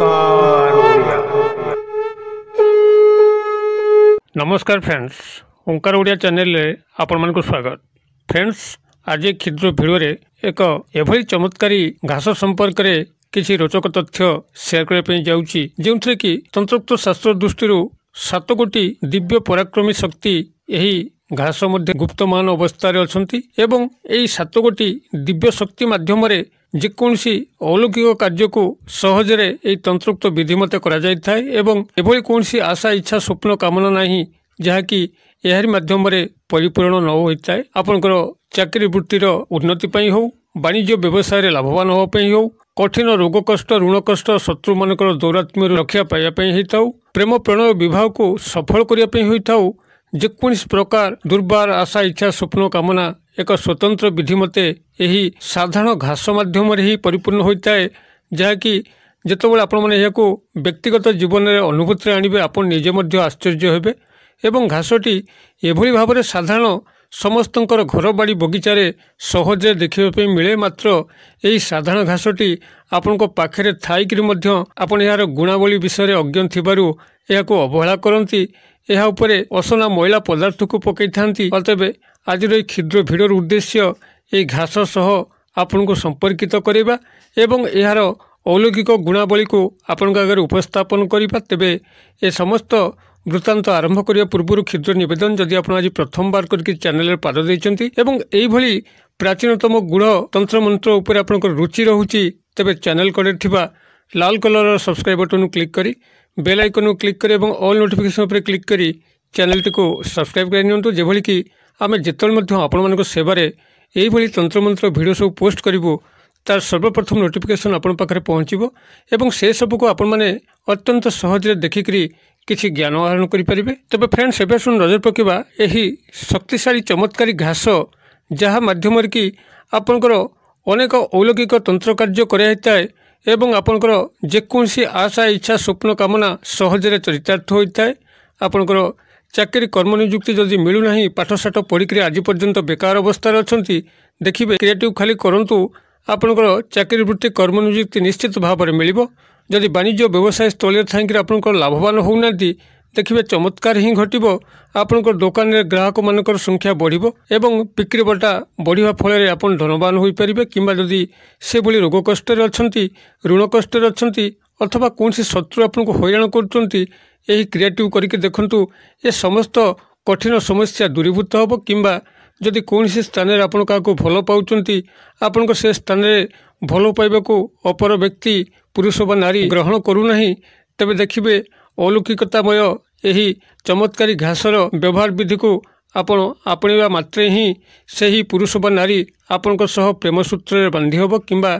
ନମସ୍କାର ଫ୍ରେଣ୍ଡସ୍ ଓଙ୍କାର ଓଡ଼ିଆ ଚ୍ୟାନେଲରେ ଆପଣମାନଙ୍କୁ ସ୍ୱାଗତ ଫ୍ରେଣ୍ଡସ୍ ଆଜି କ୍ଷୁଦ୍ର ଭିଡ଼ିଓରେ ଏକ ଏଭଳି ଚମତ୍କାରୀ ଘାସ ସମ୍ପର୍କରେ କିଛି ରୋଚକ ତଥ୍ୟ ସେୟାର କରିବା ପାଇଁ ଯାଉଛି ଯେଉଁଥିରେ କି ତନ୍ତ୍ରୋକ୍ତ ଶାସ୍ତ୍ର ଦୃଷ୍ଟିରୁ ସାତ ଗୋଟି ଦିବ୍ୟ ପରାକ୍ରମୀ ଶକ୍ତି ଏହି ଘାସ ମଧ୍ୟ ଗୁପ୍ତମାନ ଅବସ୍ଥାରେ ଅଛନ୍ତି ଏବଂ ଏହି ସାତ ଗୋଟି ଦିବ୍ୟ ଶକ୍ତି ମାଧ୍ୟମରେ ଯେକୌଣସି ଅଲୌକିକ କାର୍ଯ୍ୟକୁ ସହଜରେ ଏହି ତନ୍ତୃକ୍ତ ବିଧି ମତେ କରାଯାଇଥାଏ ଏବଂ ଏଭଳି କୌଣସି ଆଶା ଇଚ୍ଛା ସ୍ୱପ୍ନ କାମନା ନାହିଁ ଯାହାକି ଏହାରି ମାଧ୍ୟମରେ ପରିପୂରଣ ନ ହୋଇଥାଏ ଆପଣଙ୍କର ଚାକିରି ବୃତ୍ତିର ଉନ୍ନତି ପାଇଁ ହେଉ ବାଣିଜ୍ୟ ବ୍ୟବସାୟରେ ଲାଭବାନ ହେବା ପାଇଁ ହେଉ କଠିନ ରୋଗ କଷ୍ଟ ଋଣ କଷ୍ଟ ଶତ୍ରୁମାନଙ୍କର ଦୌରାତ୍ମ୍ୟରୁ ରକ୍ଷା ପାଇବା ପାଇଁ ହୋଇଥାଉ ପ୍ରେମ ପ୍ରଣୟ ବିବାହକୁ ସଫଳ କରିବା ପାଇଁ ହୋଇଥାଉ ଯେକୌଣସି ପ୍ରକାର ଦୁର୍ବାର ଆଶା ଇଚ୍ଛା ସ୍ୱପ୍ନ କାମନା ଏକ ସ୍ୱତନ୍ତ୍ର ବିଧି ମତେ ଏହି ସାଧାରଣ ଘାସ ମାଧ୍ୟମରେ ହିଁ ପରିପୂର୍ଣ୍ଣ ହୋଇଥାଏ ଯାହାକି ଯେତେବେଳେ ଆପଣମାନେ ଏହାକୁ ବ୍ୟକ୍ତିଗତ ଜୀବନରେ ଅନୁଭୂତିରେ ଆଣିବେ ଆପଣ ନିଜେ ମଧ୍ୟ ଆଶ୍ଚର୍ଯ୍ୟ ହେବେ ଏବଂ ଘାସଟି ଏଭଳି ଭାବରେ ସାଧାରଣ ସମସ୍ତଙ୍କର ଘରବାଡ଼ି ବଗିଚାରେ ସହଜରେ ଦେଖିବା ପାଇଁ ମିଳେ ମାତ୍ର ଏହି ସାଧାରଣ ଘାସଟି ଆପଣଙ୍କ ପାଖରେ ଥାଇକିରି ମଧ୍ୟ ଆପଣ ଏହାର ଗୁଣାବଳୀ ବିଷୟରେ ଅଜ୍ଞ ଥିବାରୁ ଏହାକୁ ଅବହେଳା କରନ୍ତି ଏହା ଉପରେ ଅସନା ମଇଳା ପଦାର୍ଥକୁ ପକାଇଥାନ୍ତି ତେବେ ଆଜିର ଏହି କ୍ଷୁଦ୍ର ଭିଡ଼ର ଉଦ୍ଦେଶ୍ୟ ଏହି ଘାସ ସହ ଆପଣଙ୍କୁ ସମ୍ପର୍କିତ କରିବା ଏବଂ ଏହାର ଅଲୌକିକ ଗୁଣାବଳୀକୁ ଆପଣଙ୍କ ଆଗରେ ଉପସ୍ଥାପନ କରିବା ତେବେ ଏ ସମସ୍ତ বৃত্তান্ত আরম্ভ করা পূর্বর ক্ষুদ্র নিবেদন যদি আপনার আজ প্রথমবার করি চ্যানেলের পাদ দিয়েছেন এবং এইভাবে প্রাচীনতম গূঢ় তন্ত্রমন্ত্র উপরে আপনার রুচি রয়েছে তবে চ্যানেল কড়ে থাকা লাল কলরর সবসক্রাইব বটন ক্লিক করে বেল আইকনু ক্লিক করে এবং অল নোটিফিকেসন উপরে ক্লিক করে চ্যানেলটি সবসক্রাইব করে নিউ যেভাবে কি আমি যেতবে মধ্যে আপনার সেবার এইভাবে তন্ত্রমন্ত্র ভিডিও সব পোস্ট করবু তার সর্বপ্রথম নোটিফিকেসন আপনার পাখে পৌঁছব এবং সেসবুক আপনার অত্যন্ত সহজে দেখিকি କିଛି ଜ୍ଞାନ ଆହରଣ କରିପାରିବେ ତେବେ ଫ୍ରେଣ୍ଡସ୍ ଏବେ ଶୁଣ ନଜର ପକାଇବା ଏହି ଶକ୍ତିଶାଳୀ ଚମତ୍କାରୀ ଘାସ ଯାହା ମାଧ୍ୟମରେ କି ଆପଣଙ୍କର ଅନେକ ଅଲୌକିକ ତନ୍ତ୍ର କାର୍ଯ୍ୟ କରାଯାଇଥାଏ ଏବଂ ଆପଣଙ୍କର ଯେକୌଣସି ଆଶା ଇଚ୍ଛା ସ୍ୱପ୍ନ କାମନା ସହଜରେ ଚରିତାର୍ଥ ହୋଇଥାଏ ଆପଣଙ୍କର ଚାକିରି କର୍ମନିଯୁକ୍ତି ଯଦି ମିଳୁନାହିଁ ପାଠଶାଠ ପଢ଼ିକରି ଆଜି ପର୍ଯ୍ୟନ୍ତ ବେକାର ଅବସ୍ଥାରେ ଅଛନ୍ତି ଦେଖିବେ କ୍ରିଏଟିଭ୍ ଖାଲି କରନ୍ତୁ ଆପଣଙ୍କର ଚାକିରି ବୃତ୍ତି କର୍ମନିଯୁକ୍ତି ନିଶ୍ଚିତ ଭାବରେ ମିଳିବ ଯଦି ବାଣିଜ୍ୟ ବ୍ୟବସାୟ ସ୍ଥଳୀରେ ଥାଇକିରି ଆପଣଙ୍କର ଲାଭବାନ ହେଉନାହାନ୍ତି ଦେଖିବେ ଚମତ୍କାର ହିଁ ଘଟିବ ଆପଣଙ୍କ ଦୋକାନରେ ଗ୍ରାହକମାନଙ୍କର ସଂଖ୍ୟା ବଢ଼ିବ ଏବଂ ବିକ୍ରି ବଟା ବଢ଼ିବା ଫଳରେ ଆପଣ ଧନବାନ ହୋଇପାରିବେ କିମ୍ବା ଯଦି ସେଭଳି ରୋଗ କଷ୍ଟରେ ଅଛନ୍ତି ଋଣ କଷ୍ଟରେ ଅଛନ୍ତି ଅଥବା କୌଣସି ଶତ୍ରୁ ଆପଣଙ୍କୁ ହଇରାଣ କରୁଛନ୍ତି ଏହି କ୍ରିଏଟିଭ୍ କରିକି ଦେଖନ୍ତୁ ଏ ସମସ୍ତ କଠିନ ସମସ୍ୟା ଦୂରୀଭୂତ ହେବ କିମ୍ବା ଯଦି କୌଣସି ସ୍ଥାନରେ ଆପଣ କାହାକୁ ଭଲ ପାଉଛନ୍ତି ଆପଣଙ୍କ ସେ ସ୍ଥାନରେ ଭଲ ପାଇବାକୁ ଅପର ବ୍ୟକ୍ତି ପୁରୁଷ ବା ନାରୀ ଗ୍ରହଣ କରୁନାହିଁ ତେବେ ଦେଖିବେ ଅଲୌକିକତାମୟ ଏହି ଚମତ୍କାରୀ ଘାସର ବ୍ୟବହାର ବିଧିକୁ ଆପଣ ଆପଣେଇବା ମାତ୍ରେ ହିଁ ସେହି ପୁରୁଷ ବା ନାରୀ ଆପଣଙ୍କ ସହ ପ୍ରେମସୂତ୍ରରେ ବାନ୍ଧି ହେବ କିମ୍ବା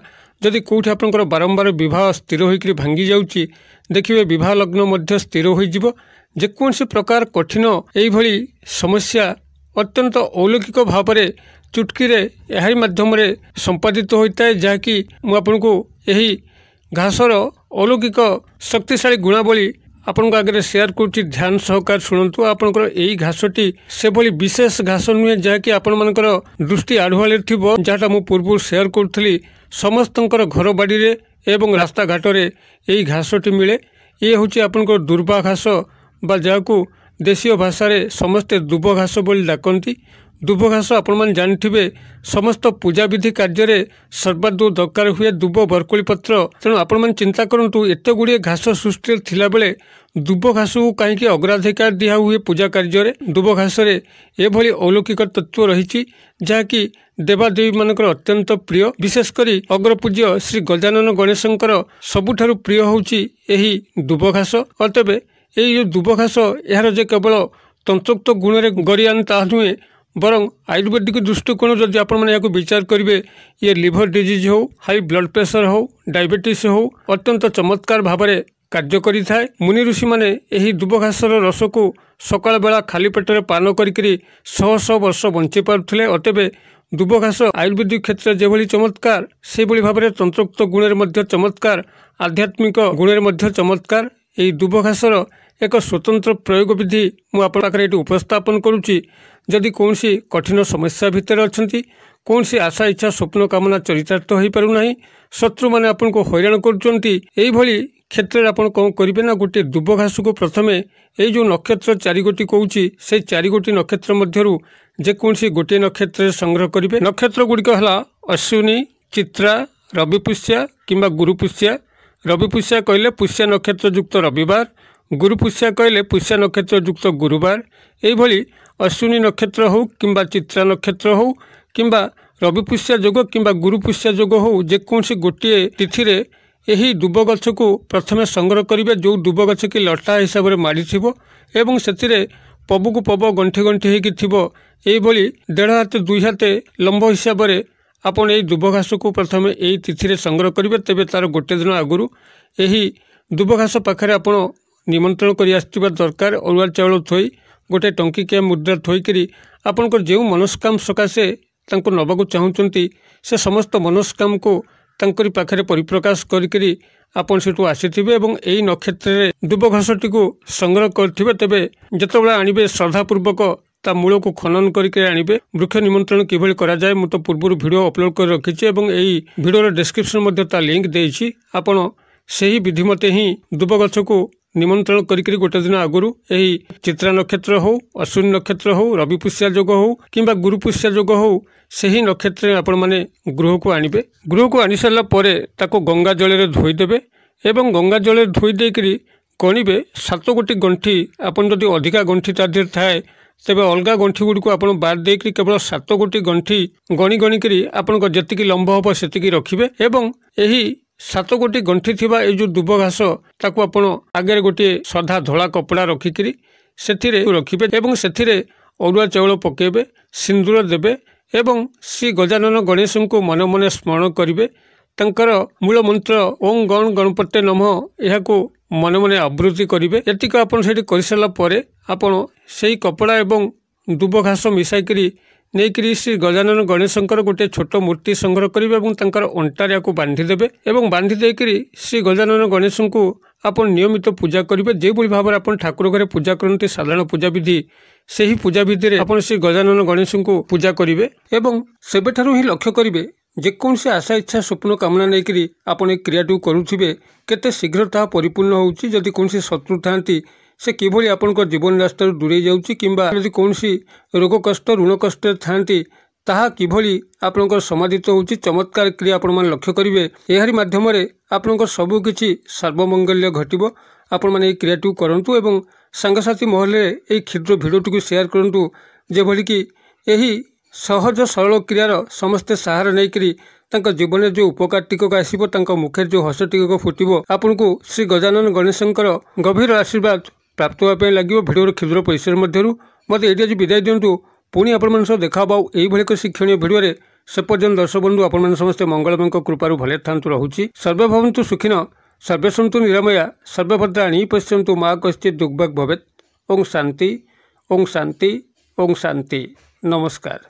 ଯଦି କେଉଁଠି ଆପଣଙ୍କର ବାରମ୍ବାର ବିବାହ ସ୍ଥିର ହୋଇକରି ଭାଙ୍ଗି ଯାଉଛି ଦେଖିବେ ବିବାହ ଲଗ୍ନ ମଧ୍ୟ ସ୍ଥିର ହୋଇଯିବ ଯେକୌଣସି ପ୍ରକାର କଠିନ ଏହିଭଳି ସମସ୍ୟା ଅତ୍ୟନ୍ତ ଅଲୌକିକ ଭାବରେ ଚୁଟକିରେ ଏହାରି ମାଧ୍ୟମରେ ସମ୍ପାଦିତ ହୋଇଥାଏ ଯାହାକି ମୁଁ ଆପଣଙ୍କୁ ଏହି ଘାସର ଅଲୌକିକ ଶକ୍ତିଶାଳୀ ଗୁଣାବଳୀ ଆପଣଙ୍କ ଆଗରେ ସେୟାର କରୁଛି ଧ୍ୟାନ ସହକାରେ ଶୁଣନ୍ତୁ ଆପଣଙ୍କର ଏହି ଘାସଟି ସେଭଳି ବିଶେଷ ଘାସ ନୁହେଁ ଯାହାକି ଆପଣମାନଙ୍କର ଦୃଷ୍ଟି ଆଢ଼ୁଆଳିରେ ଥିବ ଯାହାଟା ମୁଁ ପୂର୍ବରୁ ସେୟାର କରୁଥିଲି ସମସ୍ତଙ୍କର ଘର ବାଡ଼ିରେ ଏବଂ ରାସ୍ତାଘାଟରେ ଏହି ଘାସଟି ମିଳେ ଇଏ ହେଉଛି ଆପଣଙ୍କର ଦୁର୍ବା ଘାସ ବା ଯାହାକୁ ଦେଶୀୟ ଭାଷାରେ ସମସ୍ତେ ଦୁବ ଘାସ ବୋଲି ଡାକନ୍ତି ଦୁବ ଘାସ ଆପଣମାନେ ଜାଣିଥିବେ ସମସ୍ତ ପୂଜାବିଧି କାର୍ଯ୍ୟରେ ସର୍ବାଧୁ ଦରକାର ହୁଏ ଦୁବ ବର୍କୋଳି ପତ୍ର ତେଣୁ ଆପଣମାନେ ଚିନ୍ତା କରନ୍ତୁ ଏତେ ଗୁଡ଼ିଏ ଘାସ ସୃଷ୍ଟିରେ ଥିଲାବେଳେ ଦୁବ ଘାସକୁ କାହିଁକି ଅଗ୍ରାଧିକାର ଦିଆହୁଏ ପୂଜା କାର୍ଯ୍ୟରେ ଦୁବ ଘାସରେ ଏଭଳି ଅଲୌକିକ ତତ୍ତ୍ୱ ରହିଛି ଯାହାକି ଦେବାଦେବୀମାନଙ୍କର ଅତ୍ୟନ୍ତ ପ୍ରିୟ ବିଶେଷ କରି ଅଗ୍ରପୂଜ୍ୟ ଶ୍ରୀ ଗଜାନନ ଗଣେଶଙ୍କର ସବୁଠାରୁ ପ୍ରିୟ ହେଉଛି ଏହି ଦୁବ ଘାସ ଅତେବେ ଏହି ଯେଉଁ ଦୁବ ଘାସ ଏହାର ଯେ କେବଳ ତନ୍ତୁକ୍ତ ଗୁଣରେ ଗରି ଆଣେ ତାହା ନୁହେଁ ବରଂ ଆୟୁର୍ବେଦିକ ଦୃଷ୍ଟିକୋଣ ଯଦି ଆପଣମାନେ ଏହାକୁ ବିଚାର କରିବେ ଇଏ ଲିଭର ଡିଜିଜ୍ ହେଉ ହାଇ ବ୍ଲଡ଼ ପ୍ରେସର ହେଉ ଡାଇବେଟିସ୍ ହେଉ ଅତ୍ୟନ୍ତ ଚମତ୍କାର ଭାବରେ କାର୍ଯ୍ୟ କରିଥାଏ ମୁନି ଋଷିମାନେ ଏହି ଦୁବ ଘାସର ରସକୁ ସକାଳ ବେଳା ଖାଲି ପେଟରେ ପାନ କରିକିରି ଶହ ଶହ ବର୍ଷ ବଞ୍ଚି ପାରୁଥିଲେ ଅତେବେ ଦୁବ ଘାସ ଆୟୁର୍ବେଦିକ କ୍ଷେତ୍ରରେ ଯେଭଳି ଚମତ୍କାର ସେଭଳି ଭାବରେ ତନ୍ତ୍ରୋକ୍ତ ଗୁଣରେ ମଧ୍ୟ ଚମତ୍କାର ଆଧ୍ୟାତ୍ମିକ ଗୁଣରେ ମଧ୍ୟ ଚମତ୍କାର ଏହି ଦୁବ ଘାସର ଏକ ସ୍ୱତନ୍ତ୍ର ପ୍ରୟୋଗ ବିଧି ମୁଁ ଆପଣଙ୍କ ପାଖରେ ଏଠି ଉପସ୍ଥାପନ କରୁଛି ଯଦି କୌଣସି କଠିନ ସମସ୍ୟା ଭିତରେ ଅଛନ୍ତି କୌଣସି ଆଶା ଇଚ୍ଛା ସ୍ୱପ୍ନ କାମନା ଚରିତାର୍ଥ ହୋଇପାରୁନାହିଁ ଶତ୍ରୁମାନେ ଆପଣଙ୍କୁ ହଇରାଣ କରୁଛନ୍ତି ଏହିଭଳି କ୍ଷେତ୍ରରେ ଆପଣ କ'ଣ କରିବେ ନା ଗୋଟିଏ ଦୁବ ଘାସକୁ ପ୍ରଥମେ ଏହି ଯେଉଁ ନକ୍ଷତ୍ର ଚାରିଗୋଟି କହୁଛି ଚାରି ଗୋଟି ନକ୍ଷତ୍ର ମଧ୍ୟରୁ ଯେକୌଣସି ଗୋଟିଏ ନକ୍ଷତ୍ରରେ ସଂଗ୍ରହ କରିବେ ନକ୍ଷତ୍ର ଗୁଡ଼ିକ ହେଲା ଅଶ୍ୱିନୀ ଚିତ୍ରା ରବିପୁଷ୍ୟା କିମ୍ବା ଗୁରୁପୁଷ୍ୟା ରବି ପୁଷିଆ କହିଲେ ପୁଷିଆ ନକ୍ଷତ୍ର ଯୁକ୍ତ ରବିବାର ଗୁରୁ ପୁଷିଆ କହିଲେ ପୁଷିଆ ନକ୍ଷତ୍ର ଯୁକ୍ତ ଗୁରୁବାର ଏହିଭଳି ଅଶ୍ୱିନୀ ନକ୍ଷତ୍ର ହେଉ କିମ୍ବା ଚିତ୍ରା ନକ୍ଷତ୍ର ହେଉ କିମ୍ବା ରବି ପୁଷିଆ ଯୋଗ କିମ୍ବା ଗୁରୁ ପୁଷିଆ ଯୋଗ ହେଉ ଯେକୌଣସି ଗୋଟିଏ ତିଥିରେ ଏହି ଦୁବ ଗଛକୁ ପ୍ରଥମେ ସଂଗ୍ରହ କରିବେ ଯେଉଁ ଦୁବ ଗଛ କି ଲଟା ହିସାବରେ ମାଡ଼ିଥିବ ଏବଂ ସେଥିରେ ପବୁକୁ ପବ ଗଣ୍ଠି ଗଣ୍ଠି ହୋଇକି ଥିବ ଏହିଭଳି ଦେଢ଼ ହାତ ଦୁଇ ହାତ ଲମ୍ବ ହିସାବରେ ଆପଣ ଏହି ଦୁବ ଘାସକୁ ପ୍ରଥମେ ଏହି ତିଥିରେ ସଂଗ୍ରହ କରିବେ ତେବେ ତା'ର ଗୋଟିଏ ଦିନ ଆଗରୁ ଏହି ଦୁବ ଘାସ ପାଖରେ ଆପଣ ନିମନ୍ତ୍ରଣ କରି ଆସିଥିବା ଦରକାର ଅରୁଆ ଚାଉଳ ଥୋଇ ଗୋଟିଏ ଟଙ୍କିକିଆ ମୁଦ୍ରା ଥୋଇକରି ଆପଣଙ୍କର ଯେଉଁ ମନସ୍କାମ ସକାଶେ ତାଙ୍କୁ ନେବାକୁ ଚାହୁଁଛନ୍ତି ସେ ସମସ୍ତ ମନସ୍କାମକୁ ତାଙ୍କରି ପାଖରେ ପରିପ୍ରକାଶ କରିକରି ଆପଣ ସେଠୁ ଆସିଥିବେ ଏବଂ ଏହି ନକ୍ଷତ୍ରରେ ଦୁବ ଘାସଟିକୁ ସଂଗ୍ରହ କରିଥିବେ ତେବେ ଯେତେବେଳେ ଆଣିବେ ଶ୍ରଦ୍ଧାପୂର୍ବକ ତା ମୂଳକୁ ଖନନ କରିକି ଆଣିବେ ବୃକ୍ଷ ନିମନ୍ତ୍ରଣ କିଭଳି କରାଯାଏ ମୁଁ ତ ପୂର୍ବରୁ ଭିଡ଼ିଓ ଅପଲୋଡ଼ କରି ରଖିଛି ଏବଂ ଏହି ଭିଡ଼ିଓର ଡେସ୍କ୍ରିପସନ୍ ମଧ୍ୟ ତା ଲିଙ୍କ ଦେଇଛି ଆପଣ ସେହି ବିଧି ମତେ ହିଁ ଦୁବ ଗଛକୁ ନିମନ୍ତ୍ରଣ କରିକିରି ଗୋଟେ ଦିନ ଆଗରୁ ଏହି ଚିତ୍ରା ନକ୍ଷତ୍ର ହେଉ ଅଶ୍ୱିନୀ ନକ୍ଷତ୍ର ହେଉ ରବି ରବିପୁଷିଆ ଯୋଗ ହେଉ କିମ୍ବା ଗୁରୁପୁଷିଆ ଯୋଗ ହେଉ ସେହି ନକ୍ଷତ୍ରରେ ଆପଣମାନେ ଗୃହକୁ ଆଣିବେ ଗୃହକୁ ଆଣି ସାରିଲା ପରେ ତାକୁ ଗଙ୍ଗା ଜଳରେ ଧୋଇଦେବେ ଏବଂ ଗଙ୍ଗା ଜଳରେ ଧୋଇ ଦେଇକରି ଗଣିବେ ସାତ ଗୋଟି ଗଣ୍ଠି ଆପଣ ଯଦି ଅଧିକା ଗଣ୍ଠି ତା ଦେହରେ ଥାଏ ତେବେ ଅଲଗା ଗଣ୍ଠିଗୁଡ଼ିକୁ ଆପଣ ବାଦ୍ ଦେଇକରି କେବଳ ସାତ ଗୋଟି ଗଣ୍ଠି ଗଣି ଗଣିକରି ଆପଣଙ୍କ ଯେତିକି ଲମ୍ବ ହେବ ସେତିକି ରଖିବେ ଏବଂ ଏହି ସାତ ଗୋଟି ଗଣ୍ଠି ଥିବା ଏଇ ଯେଉଁ ଦୁବ ଘାସ ତାକୁ ଆପଣ ଆଗରେ ଗୋଟିଏ ସଧା ଧଳା କପଡ଼ା ରଖିକରି ସେଥିରେ ରଖିବେ ଏବଂ ସେଥିରେ ଅରୁଆ ଚାଉଳ ପକାଇବେ ସିନ୍ଦୁର ଦେବେ ଏବଂ ଶ୍ରୀ ଗଜାନନ ଗଣେଶଙ୍କୁ ମନେ ମନେ ସ୍ମରଣ କରିବେ ତାଙ୍କର ମୂଳମନ୍ତ୍ର ଓଂ ଗଣ ଗଣପତ୍ୟ ନମଃ ଏହାକୁ ମନେ ମନେ ଆବୃତ୍ତି କରିବେ ଏତିକି ଆପଣ ସେଇଠି କରିସାରିଲା ପରେ ଆପଣ ସେଇ କପଡ଼ା ଏବଂ ଦୁବ ଘାସ ମିଶାଇକରି ନେଇକରି ଶ୍ରୀ ଗଜାନନ ଗଣେଶଙ୍କର ଗୋଟିଏ ଛୋଟ ମୂର୍ତ୍ତି ସଂଗ୍ରହ କରିବେ ଏବଂ ତାଙ୍କର ଅଣ୍ଟାରେ ଆକୁ ବାନ୍ଧିଦେବେ ଏବଂ ବାନ୍ଧି ଦେଇକରି ଶ୍ରୀ ଗଜାନନ ଗଣେଶଙ୍କୁ ଆପଣ ନିୟମିତ ପୂଜା କରିବେ ଯେଉଁଭଳି ଭାବରେ ଆପଣ ଠାକୁର ଘରେ ପୂଜା କରନ୍ତି ସାଧାରଣ ପୂଜାବିଧି ସେହି ପୂଜାବିଧିରେ ଆପଣ ଶ୍ରୀ ଗଜାନନ ଗଣେଶଙ୍କୁ ପୂଜା କରିବେ ଏବଂ ସେବେଠାରୁ ହିଁ ଲକ୍ଷ୍ୟ କରିବେ ଯେକୌଣସି ଆଶା ଇଚ୍ଛା ସ୍ୱପ୍ନ କାମନା ନେଇକରି ଆପଣ ଏହି କ୍ରିୟାଟିକୁ କରୁଥିବେ କେତେ ଶୀଘ୍ର ତାହା ପରିପୂର୍ଣ୍ଣ ହେଉଛି ଯଦି କୌଣସି ଶତ୍ରୁ ଥାଆନ୍ତି ସେ କିଭଳି ଆପଣଙ୍କ ଜୀବନ ରାସ୍ତାରୁ ଦୂରେଇ ଯାଉଛି କିମ୍ବା ଯଦି କୌଣସି ରୋଗ କଷ୍ଟ ଋଣ କଷ୍ଟରେ ଥାଆନ୍ତି ତାହା କିଭଳି ଆପଣଙ୍କର ସମାଧିତ ହେଉଛି ଚମତ୍କାର କ୍ରିୟା ଆପଣମାନେ ଲକ୍ଷ୍ୟ କରିବେ ଏହାରି ମାଧ୍ୟମରେ ଆପଣଙ୍କ ସବୁକିଛି ସର୍ବମଙ୍ଗଲ୍ୟ ଘଟିବ ଆପଣମାନେ ଏହି କ୍ରିୟାଟିକୁ କରନ୍ତୁ ଏବଂ ସାଙ୍ଗସାଥି ମହଲରେ ଏହି କ୍ଷୁଦ୍ର ଭିଡ଼ିଓଟିକୁ ସେୟାର କରନ୍ତୁ ଯେଭଳିକି ଏହି ସହଜ ସରଳ କ୍ରିୟାର ସମସ୍ତେ ସାହାର ନେଇକରି ତାଙ୍କ ଜୀବନରେ ଯେଉଁ ଉପକାର ଟିକକ ଆସିବ ତାଙ୍କ ମୁଖରେ ଯେଉଁ ହସ ଟିକକ ଫୁଟିବ ଆପଣଙ୍କୁ ଶ୍ରୀ ଗଜାନନ ଗଣେଶଙ୍କର ଗଭୀର ଆଶୀର୍ବାଦ ପ୍ରାପ୍ତ ହେବା ପାଇଁ ଲାଗିବ ଭିଡ଼ିଓର କ୍ଷୁଦ୍ର ପରିସର ମଧ୍ୟରୁ ମୋତେ ଏଇଠି ଆଜି ବିଦାୟ ଦିଅନ୍ତୁ ପୁଣି ଆପଣମାନଙ୍କ ସହ ଦେଖା ହେବ ଆଉ ଏଇଭଳି ଏକ ଶିକ୍ଷଣୀୟ ଭିଡ଼ିଓରେ ସେ ପର୍ଯ୍ୟନ୍ତ ଦର୍ଶକ ବନ୍ଧୁ ଆପଣମାନେ ସମସ୍ତେ ମଙ୍ଗଳମୟଙ୍କ କୃପାରୁ ଭଲରେ ଥାନ୍ତୁ ରହୁଛି ସର୍ବେ ସର୍ବଭବନ୍ତୁ ସୁଖୀନ ସର୍ବସନ୍ତୁ ନିରମୟା ସର୍ବଭଦ୍ରା ଆଣି ପଶ୍ୟନ୍ତୁ ମା କଶ୍ଚିତ ଦୁଗ୍ଭାଗ ଭବେତ ଓଂ ଶାନ୍ତି ଓଂ ଶାନ୍ତି ଓଂ ଶାନ୍ତି ନମସ୍କାର